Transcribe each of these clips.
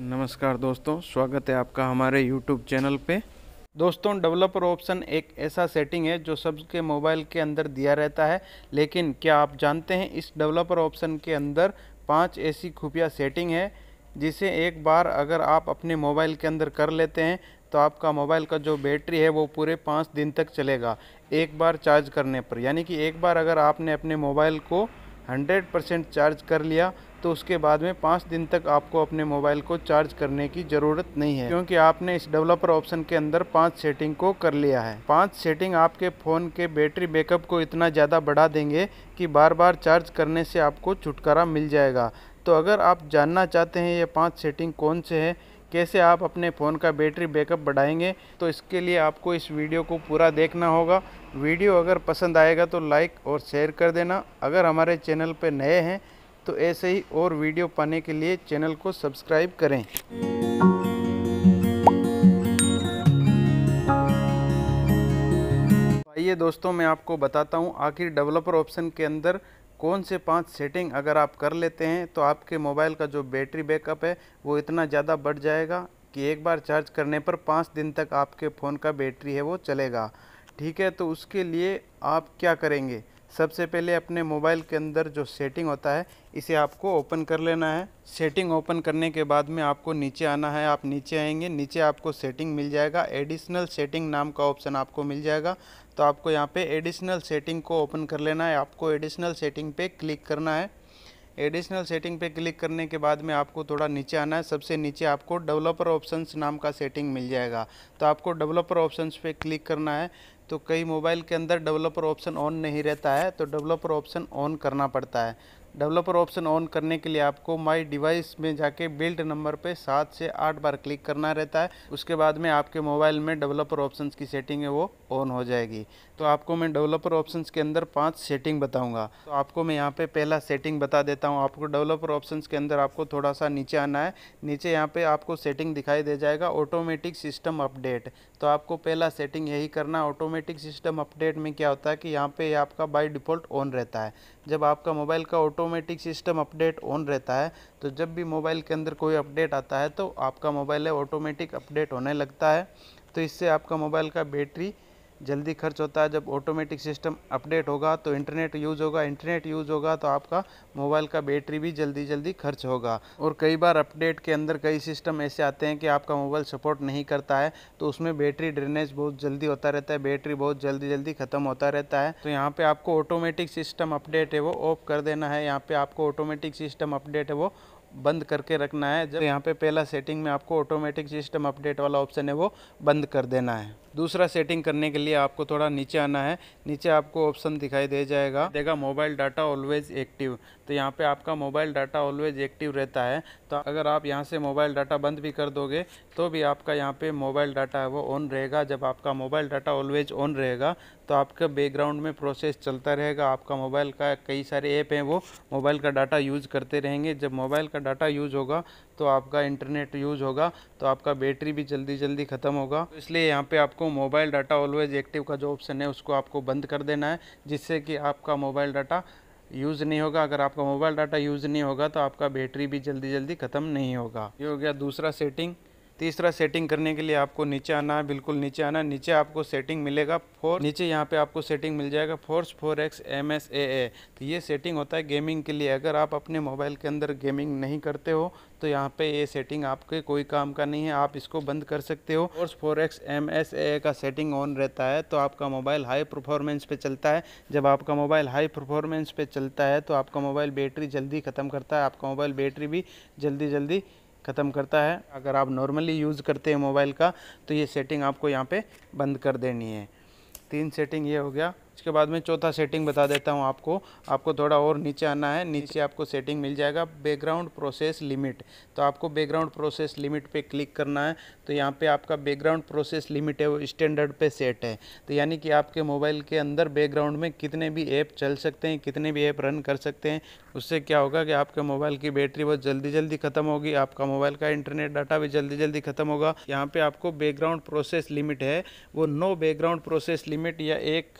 नमस्कार दोस्तों स्वागत है आपका हमारे यूट्यूब चैनल पे दोस्तों डेवलपर ऑप्शन एक ऐसा सेटिंग है जो सबके मोबाइल के अंदर दिया रहता है लेकिन क्या आप जानते हैं इस डेवलपर ऑप्शन के अंदर पांच ऐसी खुफिया सेटिंग है जिसे एक बार अगर आप अपने मोबाइल के अंदर कर लेते हैं तो आपका मोबाइल का जो बैटरी है वो पूरे पाँच दिन तक चलेगा एक बार चार्ज करने पर यानी कि एक बार अगर आपने अपने मोबाइल को हंड्रेड चार्ज कर लिया तो उसके बाद में पाँच दिन तक आपको अपने मोबाइल को चार्ज करने की ज़रूरत नहीं है क्योंकि आपने इस डेवलपर ऑप्शन के अंदर पाँच सेटिंग को कर लिया है पाँच सेटिंग आपके फ़ोन के बैटरी बैकअप को इतना ज़्यादा बढ़ा देंगे कि बार बार चार्ज करने से आपको छुटकारा मिल जाएगा तो अगर आप जानना चाहते हैं ये पाँच सेटिंग कौन से है कैसे आप अपने फ़ोन का बैटरी बैकअप बढ़ाएंगे तो इसके लिए आपको इस वीडियो को पूरा देखना होगा वीडियो अगर पसंद आएगा तो लाइक और शेयर कर देना अगर हमारे चैनल पर नए हैं तो ऐसे ही और वीडियो पाने के लिए चैनल को सब्सक्राइब करें तो आइए दोस्तों मैं आपको बताता हूँ आखिर डेवलपर ऑप्शन के अंदर कौन से पांच सेटिंग अगर आप कर लेते हैं तो आपके मोबाइल का जो बैटरी बैकअप है वो इतना ज़्यादा बढ़ जाएगा कि एक बार चार्ज करने पर पाँच दिन तक आपके फ़ोन का बैटरी है वो चलेगा ठीक है तो उसके लिए आप क्या करेंगे सबसे पहले अपने मोबाइल के अंदर जो सेटिंग होता है इसे आपको ओपन कर लेना है सेटिंग ओपन करने के बाद में आपको नीचे आना है आप नीचे आएंगे नीचे आपको सेटिंग मिल जाएगा एडिशनल सेटिंग नाम का ऑप्शन आपको मिल जाएगा तो आपको यहाँ पे एडिशनल सेटिंग को ओपन कर लेना है आपको एडिशनल सेटिंग पे क्लिक करना है एडिशनल सेटिंग पे क्लिक करने के बाद में आपको थोड़ा नीचे आना है सबसे नीचे आपको डेवलपर ऑप्शंस नाम का सेटिंग मिल जाएगा तो आपको डेवलपर ऑप्शंस पे क्लिक करना है तो कई मोबाइल के अंदर डेवलपर ऑप्शन ऑन नहीं रहता है तो डेवलपर ऑप्शन ऑन करना पड़ता है डेवलपर ऑप्शन ऑन करने के लिए आपको माय डिवाइस में जाके बिल्ड नंबर पे सात से आठ बार क्लिक करना रहता है उसके बाद में आपके मोबाइल में डेवलपर ऑप्शंस की सेटिंग है वो ऑन हो जाएगी तो आपको मैं डेवलपर ऑप्शंस के अंदर पांच सेटिंग बताऊंगा तो आपको मैं यहाँ पे पहला सेटिंग बता देता हूँ आपको डेवलपर ऑप्शन के अंदर आपको थोड़ा सा नीचे आना है नीचे यहाँ पर आपको सेटिंग दिखाई दे जाएगा ऑटोमेटिक सिस्टम अपडेट तो आपको पहला सेटिंग यही करना ऑटोमेटिक सिस्टम अपडेट में क्या होता है कि यहाँ पर आपका बाई डिफ़ॉल्ट ऑन रहता है जब आपका मोबाइल का ऑटोमेटिक सिस्टम अपडेट ऑन रहता है तो जब भी मोबाइल के अंदर कोई अपडेट आता है तो आपका मोबाइल है ऑटोमेटिक अपडेट होने लगता है तो इससे आपका मोबाइल का बैटरी जल्दी खर्च होता है जब ऑटोमेटिक सिस्टम अपडेट होगा तो इंटरनेट यूज़ होगा इंटरनेट यूज़ होगा तो आपका मोबाइल का बैटरी भी जल्दी जल्दी खर्च होगा और कई बार अपडेट के अंदर कई सिस्टम ऐसे आते हैं कि आपका मोबाइल सपोर्ट नहीं करता है तो उसमें बैटरी ड्रेनेज बहुत जल्दी होता रहता है बैटरी बहुत जल्दी जल्दी ख़त्म होता रहता है तो यहाँ पर आपको ऑटोमेटिक सिस्टम अपडेट है वो ऑफ कर देना है यहाँ पर आपको ऑटोमेटिक सिस्टम अपडेट है वो बंद करके रखना है जब यहाँ पे पहला सेटिंग में आपको ऑटोमेटिक सिस्टम अपडेट वाला ऑप्शन है वो बंद कर देना है दूसरा सेटिंग करने के लिए आपको थोड़ा नीचे आना है नीचे आपको ऑप्शन दिखाई दे जाएगा देगा मोबाइल डाटा ऑलवेज एक्टिव तो यहाँ पे आपका मोबाइल डाटा ऑलवेज एक्टिव रहता है तो अगर आप यहाँ से मोबाइल डाटा बंद भी कर दोगे तो भी आपका यहाँ पे मोबाइल डाटा है वो ऑन रहेगा जब आपका मोबाइल डाटा ऑलवेज ऑन रहेगा तो आपका बैकग्राउंड में प्रोसेस चलता रहेगा आपका मोबाइल का कई सारे ऐप हैं वो मोबाइल का डाटा यूज़ करते रहेंगे जब मोबाइल का डाटा यूज़ होगा तो आपका इंटरनेट यूज़ होगा तो आपका बैटरी भी जल्दी जल्दी ख़त्म होगा तो इसलिए यहाँ पर आपको मोबाइल डाटा ऑलवेज एक्टिव का जो ऑप्शन है उसको आपको बंद कर देना है जिससे कि आपका मोबाइल डाटा यूज़ नहीं होगा अगर आपका मोबाइल डाटा यूज़ नहीं होगा तो आपका बैटरी भी जल्दी जल्दी ख़त्म नहीं होगा ये हो गया दूसरा सेटिंग तीसरा तो सेटिंग करने के लिए आपको नीचे आना है बिल्कुल नीचे आना नीचे आपको सेटिंग मिलेगा फोर नीचे यहाँ पे आपको सेटिंग मिल जाएगा force four X M S A A तो ये सेटिंग होता है गेमिंग के लिए अगर आप अपने मोबाइल के अंदर गेमिंग नहीं करते हो तो यहाँ पे ये सेटिंग आपके कोई काम का नहीं है आप इसको बंद कर सकते हो force four X M S A का सेटिंग ऑन रहता है तो आपका मोबाइल हाई परफॉर्मेंस पे चलता है जब आपका मोबाइल हाई परफॉर्मेंस पे चलता है तो आपका मोबाइल बैटरी जल्दी ख़त्म करता है आपका मोबाइल बैटरी भी जल्दी जल्दी ख़त्म करता है अगर आप नॉर्मली यूज़ करते हैं मोबाइल का तो ये सेटिंग आपको यहाँ पे बंद कर देनी है तीन सेटिंग ये हो गया इसके बाद में चौथा सेटिंग बता देता हूँ आपको आपको थोड़ा और नीचे आना है नीचे आपको सेटिंग मिल जाएगा बैकग्राउंड प्रोसेस लिमिट तो आपको बैकग्राउंड प्रोसेस लिमिट पे क्लिक करना है तो यहाँ पे आपका बैकग्राउंड प्रोसेस लिमिट है वो स्टैंडर्ड पे सेट है तो यानी कि आपके मोबाइल के अंदर बैकग्राउंड में कितने भी ऐप चल सकते हैं कितने भी ऐप रन कर सकते हैं उससे क्या होगा कि आपके मोबाइल की बैटरी बहुत जल्दी जल्दी ख़त्म होगी आपका मोबाइल का इंटरनेट डाटा भी जल्दी जल्दी ख़त्म होगा यहाँ पर आपको बैकग्राउंड प्रोसेस लिमिट है वो नो बैकग्राउंड प्रोसेस लिमिट या एक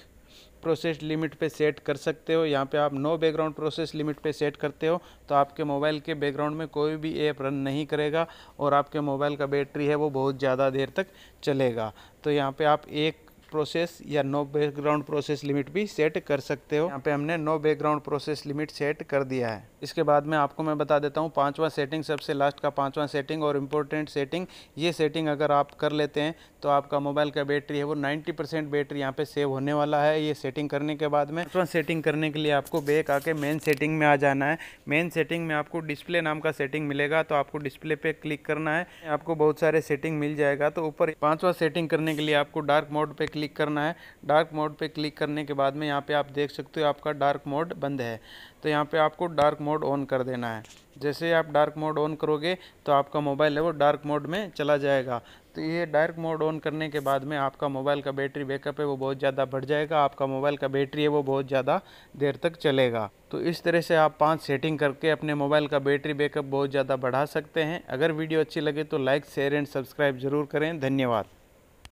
प्रोसेस लिमिट पे सेट कर सकते हो यहाँ पे आप नो बैकग्राउंड प्रोसेस लिमिट पे सेट करते हो तो आपके मोबाइल के बैकग्राउंड में कोई भी ऐप रन नहीं करेगा और आपके मोबाइल का बैटरी है वो बहुत ज़्यादा देर तक चलेगा तो यहाँ पे आप एक प्रोसेस या नो बैकग्राउंड प्रोसेस लिमिट भी सेट कर सकते हो यहाँ पे हमने no background process limit set कर दिया है इसके बाद में आपको मैं बता देता हूँ पांचवा सेटिंग सबसे लास्ट का पांचवा सेटिंग और इम्पोर्टेंट सेटिंग ये सेटिंग अगर आप कर लेते हैं तो आपका मोबाइल का बैटरी है वो 90 परसेंट बैटरी यहाँ पे सेव होने वाला है ये सेटिंग करने के बाद में पांचवा सेटिंग करने के लिए आपको बैक आके मेन सेटिंग में आ जाना है मेन सेटिंग में आपको डिस्प्ले नाम का सेटिंग मिलेगा तो आपको डिस्प्ले पे क्लिक करना है आपको बहुत सारे सेटिंग मिल जाएगा तो ऊपर पाँचवा सेटिंग करने के लिए आपको डार्क मोड पे क्लिक करना है डार्क मोड पे क्लिक करने के बाद में यहाँ पे आप देख सकते हो आपका डार्क मोड बंद है तो यहाँ पे आपको डार्क मोड ऑन कर देना है जैसे आप डार्क मोड ऑन करोगे तो आपका मोबाइल है वो डार्क मोड में चला जाएगा तो ये डार्क मोड ऑन करने के बाद में आपका मोबाइल का बैटरी बैकअप है वो बहुत ज़्यादा बढ़ जाएगा आपका मोबाइल का बैटरी है वो बहुत ज़्यादा देर तक चलेगा तो इस तरह से आप पांच सेटिंग करके अपने मोबाइल का बैटरी बैकअप बहुत ज़्यादा बढ़ा सकते हैं अगर वीडियो अच्छी लगे तो लाइक शेयर एंड सब्सक्राइब ज़रूर करें धन्यवाद